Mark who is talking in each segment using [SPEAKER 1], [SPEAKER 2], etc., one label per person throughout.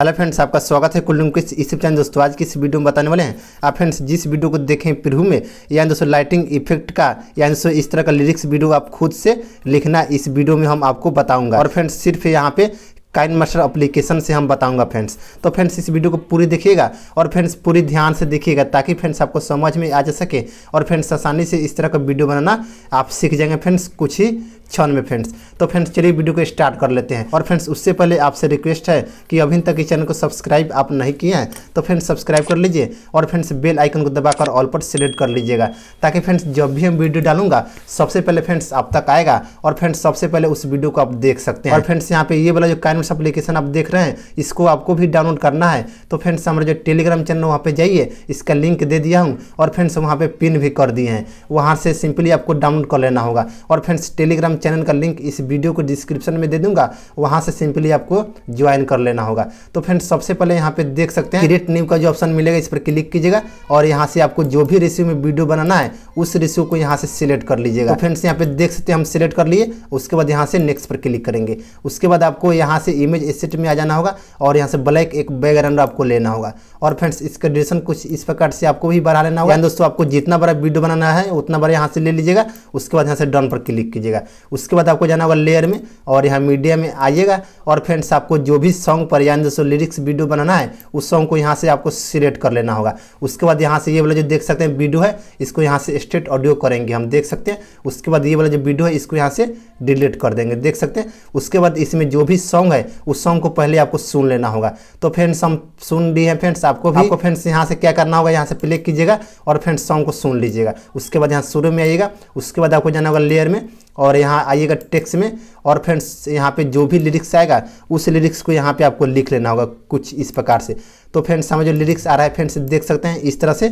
[SPEAKER 1] hello friends आपका स्वागत है कुल्लू के इस चैनल दोस्तों आज की इस वीडियो में बताने वाले हैं आप फ्रेंड्स जिस वीडियो को देखें प्रहू में यानी दोस्तों लाइटिंग इफेक्ट का यानी दोस्तों इस तरह का लिरिक्स वीडियो आप खुद से लिखना इस वीडियो में हम आपको बताऊंगा और फ्रेंड्स सिर्फ यहाँ पे काइन मास्टर अप्लीकेशन से हम बताऊंगा फ्रेंड्स तो फ्रेंड्स इस वीडियो को पूरी देखिएगा और फ्रेंड्स पूरी ध्यान से देखिएगा ताकि फ्रेंड्स आपको समझ में आ जा सके और फ्रेंड्स आसानी से इस तरह का वीडियो बनाना आप सीख जाएंगे फ्रेंड्स कुछ ही क्षण में फ्रेंड्स तो फ्रेंड्स चलिए वीडियो को स्टार्ट कर लेते हैं और फ्रेंड्स उससे पहले आपसे रिक्वेस्ट है कि अभी तक इस चैनल को सब्सक्राइब आप नहीं किए हैं तो फ्रेंड्स सब्सक्राइब कर लीजिए और फ्रेंड्स बेल आइकन को दबाकर ऑल पर सेलेक्ट कर लीजिएगा ताकि फ्रेंड्स जब भी हम वीडियो डालूंगा सबसे पहले फ्रेंड्स आप तक आएगा और फ्रेंड्स सबसे पहले उस वीडियो को आप देख सकते हैं और फ्रेंड्स यहाँ पे ये वाला जो काइनवर्स अपलीकेशन आप देख रहे हैं इसको आपको भी डाउनलोड करना है तो फ्रेंड्स हमारे जो टेलीग्राम चैनल वहाँ पर जाइए इसका लिंक दे दिया हूँ और फ्रेंड्स वहाँ पर पिन भी कर दिए हैं वहाँ से सिंपली आपको डाउनलोड कर लेना होगा और फ्रेंड्स टेलीग्राम चैनल का लिंक इस वीडियो को डिस्क्रिप्शन में दे दूंगा वहां से सिंपली आपको ज्वाइन कर लेना होगा तो फ्रेंड सबसे पहले यहाँ पे देख सकते हैं क्रिएट न्यू का जो ऑप्शन मिलेगा इस पर क्लिक कीजिएगा और यहाँ से आपको जो भी रेशियो में वीडियो बनाना है उस रेशियो को यहाँ से सिलेक्ट कर लीजिएगा तो फ्रेंड्स यहाँ पे देख सकते हैं हम सिलेक्ट कर लिए उसके बाद यहाँ से नेक्स्ट पर क्लिक करेंगे उसके बाद आपको यहाँ से इमेज एसेट में आ जाना होगा और यहाँ से ब्लैक एक बैकग्राउंड आपको लेना होगा और फ्रेंड्स इसका ड्यूरेशन कुछ इस प्रकार से आपको भी बढ़ा लेना होगा दोस्तों आपको जितना बड़ा वीडियो बनाना है उतना बड़ा यहाँ से ले लीजिएगा उसके बाद यहाँ से डन पर क्लिक कीजिएगा उसके बाद आपको जाना होगा लेयर में और यहाँ मीडिया में आइएगा और फ्रेंड्स आपको जो भी सॉन्ग पर यानी दोस्तों लिरिक्स वीडियो बनाना है उस सॉन्ग को यहाँ से आपको सिलेक्ट कर लेना होगा उसके बाद यहाँ से ये वाला जो देख सकते हैं वीडियो है इसको यहाँ से स्ट्रेट ऑडियो करेंगे हम देख सकते हैं उसके बाद ये वाला जो वीडियो है इसको यहाँ से डिलीट कर देंगे देख सकते हैं उसके बाद इसमें जो भी सॉन्ग है उस सॉन्ग को पहले आपको सुन लेना होगा तो फ्रेंड्स हम सुन लिए हैं फ्रेंड्स आपको भी आपको फ्रेंड्स यहाँ से क्या करना होगा यहाँ से प्ले कीजिएगा और फ्रेंड्स सॉन्ग को सुन लीजिएगा उसके बाद यहाँ शुरू में आइएगा उसके बाद आपको जाना होगा लेयर में और यहाँ आइएगा टेक्स्ट में और फ्रेंड्स यहाँ पे जो भी लिरिक्स आएगा उस लिरिक्स को यहाँ पे आपको लिख लेना होगा कुछ इस प्रकार से तो फ्रेंड्स जो लिरिक्स आ रहा है फ्रेंड्स देख सकते हैं इस तरह से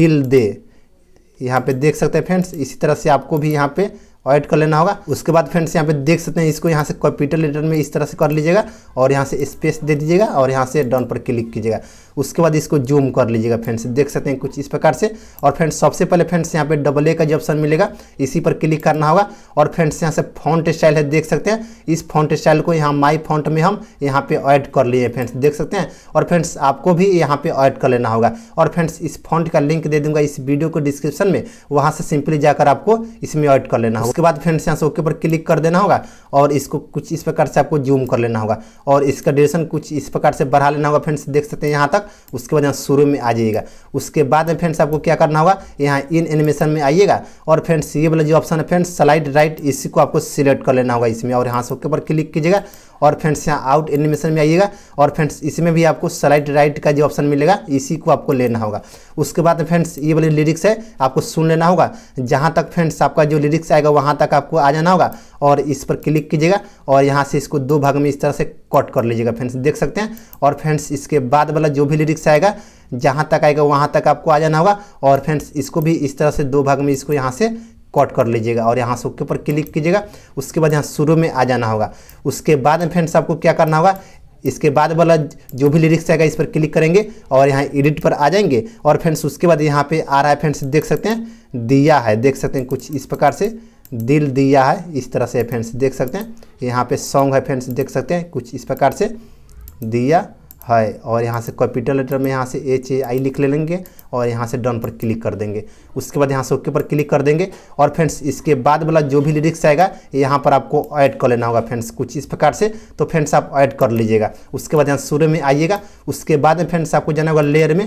[SPEAKER 1] दिल दे यहाँ पे देख सकते हैं फ्रेंड्स इसी तरह से आपको भी यहाँ पे ऐड कर लेना होगा उसके बाद फ्रेंड्स यहाँ पे देख सकते हैं इसको यहाँ से कैपिटल लेटर में इस तरह से कर लीजिएगा और यहाँ से स्पेस दे दीजिएगा और यहाँ से डाउन पर क्लिक कीजिएगा उसके बाद इसको जूम कर लीजिएगा फ्रेंड्स देख सकते हैं कुछ इस प्रकार से और फ्रेंड्स सबसे पहले फ्रेंड्स यहाँ पे डबल ए का जो ऑप्शन मिलेगा इसी पर क्लिक करना होगा और फ्रेंड्स यहाँ से फॉन्ट स्टाइल है देख सकते हैं इस फॉन्ट स्टाइल को यहाँ माई फॉन्ट में हम यहाँ पे ऐड कर लिए फ्रेंड्स देख सकते हैं और फ्रेंड्स आपको भी यहाँ पे ऐड कर लेना होगा और फ्रेंड्स इस फॉन्ट का लिंक दे दूंगा इस वीडियो को डिस्क्रिप्शन में वहाँ से सिंपली जाकर आपको इसमें ऐड कर लेना होगा उसके बाद फ्रेंड्स यहाँ से ओके पर क्लिक कर देना होगा और इसको कुछ इस प्रकार से आपको जूम कर लेना होगा और इसका ड्यूरेशन कुछ इस प्रकार से बढ़ा लेना होगा फ्रेंड्स देख सकते हैं यहाँ तक उसके बाद यहाँ शुरू में आ जाइएगा उसके बाद में फ्रेंड्स आपको क्या करना होगा यहाँ इन एनिमेशन में आइएगा और फ्रेंड्स ये वाला जो ऑप्शन है फ्रेंड्स स्लाइड राइट इसी को आपको सिलेक्ट कर लेना होगा इसमें और यहाँ से ओके पर क्लिक कीजिएगा और फ्रेंड्स यहाँ आउट एनिमेशन में आइएगा और फ्रेंड्स इसमें भी आपको स्लाइड राइट का जो ऑप्शन मिलेगा इसी को आपको लेना होगा उसके बाद फ्रेंड्स ये वाली लिरिक्स है आपको सुन लेना होगा जहाँ तक फ्रेंड्स आपका जो लिरिक्स आएगा वहाँ तक आपको आ जाना होगा और इस पर क्लिक कीजिएगा और यहाँ से इसको दो भाग में इस तरह से कट कर लीजिएगा फ्रेंड्स देख सकते हैं और फ्रेंड्स इसके बाद वाला जो भी लिरिक्स आएगा जहाँ तक आएगा वहाँ तक आपको आ जाना होगा और फ्रेंड्स इसको भी इस तरह से दो भाग में इसको यहाँ से कट कर लीजिएगा और यहाँ से ओके पर क्लिक कीजिएगा उसके बाद यहाँ शुरू में आ जाना होगा उसके बाद में फ्रेंड्स आपको क्या करना होगा इसके बाद वाला जो भी लिरिक्स आएगा इस पर क्लिक करेंगे और यहाँ एडिट पर आ जाएंगे और फ्रेंड्स उसके बाद यहाँ पे आ रहा है फ्रेंड्स देख सकते हैं दिया है देख सकते हैं कुछ इस प्रकार से दिल दिया है इस तरह से फ्रेंड्स देख सकते हैं यहाँ पे सॉन्ग है फ्रेंड्स देख सकते हैं कुछ इस प्रकार से दिया है और यहाँ से कैपिटल लेटर में यहाँ से एच ए आई लिख ले लेंगे और यहाँ से डन पर क्लिक कर देंगे उसके बाद यहाँ से ओके पर क्लिक कर देंगे और फ्रेंड्स इसके बाद वाला जो भी लिरिक्स आएगा यहाँ पर आपको ऐड कर लेना होगा फ्रेंड्स कुछ इस प्रकार से तो फ्रेंड्स आप ऐड कर लीजिएगा उसके बाद यहाँ शुरू में आइएगा उसके बाद में फ्रेंड्स आपको जाना होगा लेयर में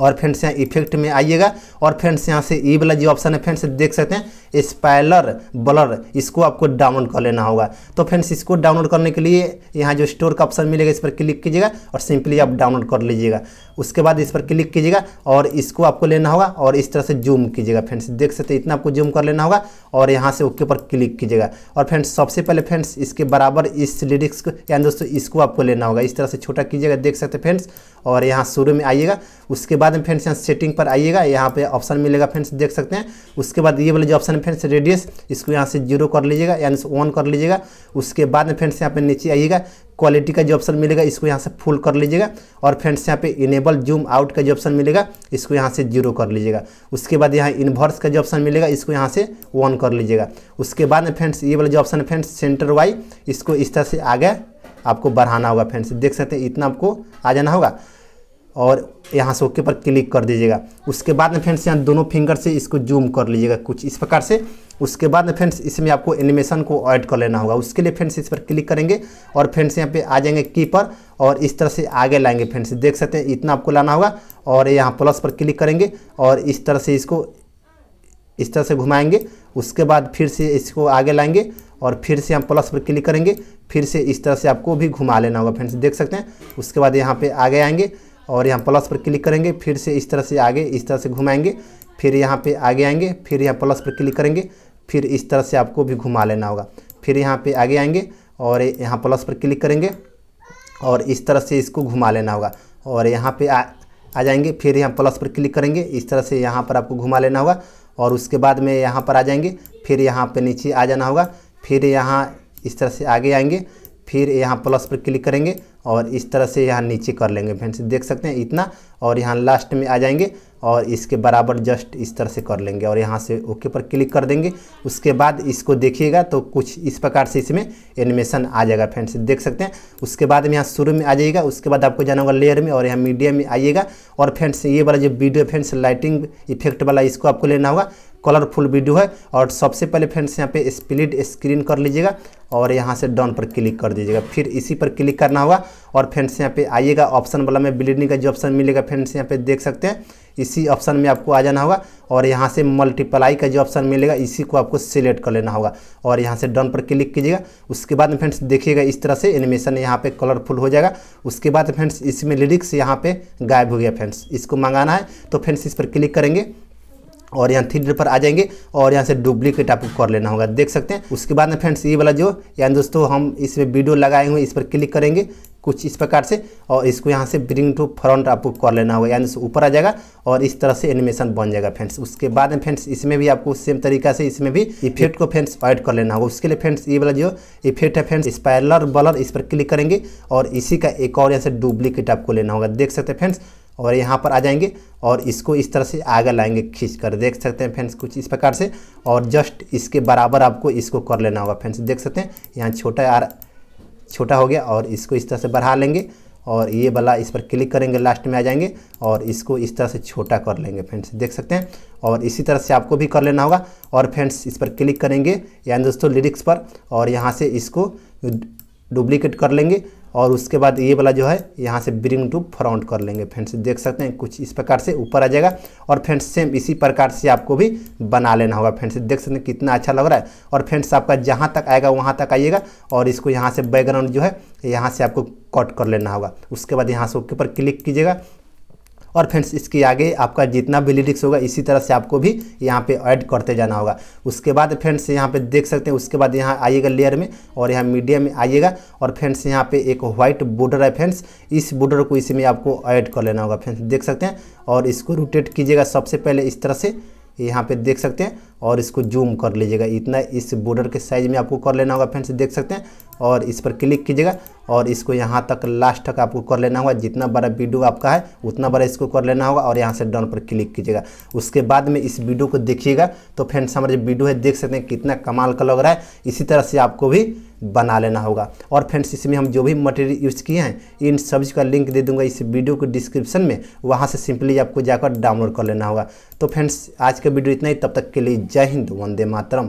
[SPEAKER 1] और फ्रेंड्स यहाँ इफेक्ट में आइएगा और फ्रेंड्स यहाँ से ई e वाला जो ऑप्शन है फ्रेंड्स देख सकते हैं स्पाइलर बलर इसको आपको डाउनलोड कर लेना होगा तो फ्रेंड्स इसको डाउनलोड करने के लिए यहाँ जो स्टोर का ऑप्शन मिलेगा इस पर क्लिक कीजिएगा और सिंपली आप डाउनलोड कर लीजिएगा उसके बाद इस पर क्लिक कीजिएगा और इसको आपको लेना होगा और इस तरह से जूम कीजिएगा फ्रेंड्स देख सकते हैं इतना आपको जूम कर लेना होगा और यहाँ से ओके पर क्लिक कीजिएगा और फ्रेंड्स सबसे पहले फ्रेंड्स इसके बराबर इस लिरिक्स को यानी दोस्तों इसको आपको लेना होगा इस तरह से छोटा कीजिएगा देख सकते फ्रेंड्स और यहाँ शुरू में आइएगा उसके बाद में फ्रेंड्स यहाँ सेटिंग पर आइएगा यहाँ पे ऑप्शन मिलेगा फ्रेंड्स देख सकते हैं उसके बाद ये वाले जो ऑप्शन है फ्रेंड्स रेडियस इसको यहाँ से जीरो कर लीजिएगा यानी ऑन कर लीजिएगा उसके बाद में फ्रेंड्स यहाँ पे नीचे आइएगा क्वालिटी का जो ऑप्शन मिलेगा इसको यहाँ से फुल कर लीजिएगा और फ्रेंड्स यहाँ पे इनेबल जूम आउट का जो ऑप्शन मिलेगा इसको यहाँ से जीरो कर लीजिएगा उसके बाद यहाँ इन्वर्स का जो ऑप्शन मिलेगा इसको यहाँ से ऑन कर लीजिएगा उसके बाद में फ्रेंड्स ये वाला जो ऑप्शन है फ्रेंड्स सेंटर वाई इसको इस तरह से आगे आपको बढ़ाना होगा फ्रेंड्स देख सकते हैं इतना आपको आ जाना होगा और यहाँ से ओके पर क्लिक कर दीजिएगा उसके बाद में फ्रेंड्स यहाँ दोनों फिंगर से इसको जूम कर लीजिएगा कुछ इस प्रकार से उसके बाद में फ्रेंड्स इसमें आपको एनिमेशन को ऐड कर लेना होगा उसके लिए फ्रेंड्स इस पर क्लिक करेंगे और फ्रेंड्स यहाँ पे आ जाएंगे की पर और इस तरह से आगे लाएंगे फ्रेंड्स देख सकते हैं इतना आपको लाना होगा और यहाँ प्लस पर क्लिक करेंगे और इस तरह से इसको इस तरह से घुमाएंगे उसके बाद फिर से इसको आगे लाएंगे और फिर से हम प्लस पर क्लिक करेंगे फिर से इस तरह से आपको भी घुमा लेना होगा फ्रेंड्स देख सकते हैं उसके बाद यहाँ पे आगे आएंगे और यहाँ प्लस पर क्लिक करेंगे फिर से इस तरह से आगे इस तरह से घुमाएंगे फिर यहाँ पे आगे आएंगे फिर यहाँ प्लस पर क्लिक करेंगे फिर इस तरह से आपको भी घुमा लेना होगा फिर यहाँ पे आगे आएंगे और यहाँ प्लस पर क्लिक करेंगे और इस तरह से इसको घुमा लेना होगा और यहाँ पे आ, आ जाएंगे फिर यहाँ प्लस पर क्लिक करेंगे इस तरह से यहाँ पर आपको घुमा लेना होगा और उसके बाद में यहाँ पर आ जाएंगे फिर यहाँ पर नीचे आ जाना होगा फिर यहाँ इस तरह से आगे आएंगे फिर यहाँ प्लस पर क्लिक करेंगे और इस तरह से यहाँ नीचे कर लेंगे फ्रेंड्स देख सकते हैं इतना और यहाँ लास्ट में आ जाएंगे और इसके बराबर जस्ट इस तरह से कर लेंगे और यहाँ से ओके पर क्लिक कर देंगे उसके बाद इसको देखिएगा तो कुछ इस प्रकार से इसमें एनिमेशन आ जाएगा फ्रेंड्स देख सकते हैं उसके बाद में यहाँ शुरू में आ जाइएगा उसके बाद आपको जाना होगा लेयर में और यहाँ मीडिया में आइएगा और फ्रेंड्स ये वाला जो वीडियो फ्रेंड्स लाइटिंग इफेक्ट वाला इसको आपको लेना होगा कलरफुल वीडियो है और सबसे पहले फ्रेंड्स यहाँ पे स्प्लिट स्क्रीन कर लीजिएगा और यहाँ से डन पर क्लिक कर दीजिएगा फिर इसी पर क्लिक करना होगा और फ्रेंड्स यहाँ पे आइएगा ऑप्शन वाला में ब्लीडिंग का जो ऑप्शन मिलेगा फ्रेंड्स यहाँ पे देख सकते हैं इसी ऑप्शन में आपको आ जाना होगा और यहाँ से मल्टीप्लाई का जो ऑप्शन मिलेगा इसी को आपको सिलेक्ट कर लेना होगा और यहाँ से डन पर क्लिक कीजिएगा उसके बाद फ्रेंड्स देखिएगा इस तरह से एनिमेशन यहाँ पे कलरफुल हो जाएगा उसके बाद फ्रेंड्स इसमें लिरिक्स यहाँ पे गायब हो गया फ्रेंड्स इसको मंगाना है तो फ्रेंड्स इस पर क्लिक करेंगे और यहाँ थ्री पर आ जाएंगे और यहाँ से डुप्लीकेट आपको कर लेना होगा देख सकते हैं उसके बाद में फ्रेंड्स ये वाला जो यानी दोस्तों हम इसमें वीडियो लगाए हुए इस पर क्लिक करेंगे कुछ इस प्रकार से और इसको यहाँ से ब्रिंग टू फ्रंट आपको कर लेना होगा यानी ऊपर आ जाएगा और इस तरह से एनिमेशन बन जाएगा फ्रेंड्स उसके बाद में फ्रेंड्स इसमें भी आपको सेम तरीका से इसमें भी इफेक्ट को फ्रेंड्स ऐड कर लेना होगा उसके लिए फ्रेंड्स ये वाला जो इफेक्ट है फ्रेंड्स स्पायलर बलर इस पर क्लिक करेंगे और इसी का एक और यहाँ से डुप्लीकेट आपको लेना होगा देख सकते हैं फ्रेंड्स और यहाँ पर आ जाएंगे और इसको इस तरह से आगे लाएंगे खींच कर देख सकते हैं फ्रेंड्स कुछ इस प्रकार से और जस्ट इसके बराबर आपको इसको कर लेना होगा फ्रेंड्स देख सकते हैं यहाँ छोटा यार छोटा हो गया और इसको इस तरह से बढ़ा लेंगे और ये वाला इस पर क्लिक करेंगे लास्ट में आ जाएंगे और इसको इस तरह से छोटा कर लेंगे फ्रेंड्स देख सकते हैं और इसी तरह से आपको भी कर लेना होगा और फ्रेंड्स इस पर क्लिक करेंगे यानी दोस्तों लिरिक्स पर और यहाँ से इसको डुप्लीकेट कर लेंगे और उसके बाद ये वाला जो है यहाँ से ब्रिंग टू फ्रंट कर लेंगे फ्रेंड्स देख सकते हैं कुछ इस प्रकार से ऊपर आ जाएगा और फ्रेंड्स सेम इसी प्रकार से आपको भी बना लेना होगा फ्रेंड्स देख सकते हैं कितना अच्छा लग रहा है और फ्रेंड्स आपका जहाँ तक आएगा वहाँ तक आइएगा और इसको यहाँ से बैकग्राउंड जो है यहाँ से आपको कट कर लेना होगा उसके बाद यहाँ से उसके ऊपर क्लिक कीजिएगा और फ्रेंड्स इसके आगे आपका जितना भी लिरिक्स होगा इसी तरह से आपको भी यहाँ पे ऐड करते जाना होगा उसके बाद फ्रेंड्स यहाँ पे देख सकते हैं उसके बाद यहाँ आइएगा लेयर में और यहाँ मीडिया में आइएगा और फ्रेंड्स यहाँ पे एक वाइट बॉर्डर है फ्रेंड्स इस बॉर्डर को इसी में आपको ऐड कर लेना होगा फ्रेंड्स देख सकते हैं और इसको रोटेट कीजिएगा सबसे पहले इस तरह से यहाँ पे देख सकते हैं और इसको जूम कर लीजिएगा इतना इस बॉर्डर के साइज़ में आपको कर लेना होगा फ्रेंड्स देख सकते हैं और इस पर क्लिक कीजिएगा और इसको यहाँ तक लास्ट तक आपको कर लेना होगा जितना बड़ा वीडियो आपका है उतना बड़ा इसको कर लेना होगा और यहाँ से डाउन पर क्लिक कीजिएगा उसके बाद में इस वीडियो को देखिएगा तो फ्रेंड्स हमारा जो वीडियो है देख सकते हैं कितना कमाल का लग रहा है इसी तरह से आपको भी बना लेना होगा और फ्रेंड्स इसमें हम जो भी मटेरियल यूज़ किए हैं इन सब्ज का लिंक दे दूंगा इस वीडियो को डिस्क्रिप्शन में वहाँ से सिंपली आपको जाकर डाउनलोड कर लेना होगा तो फ्रेंड्स आज का वीडियो इतना ही तब तक के लिए जय हिंद वंदे मातरम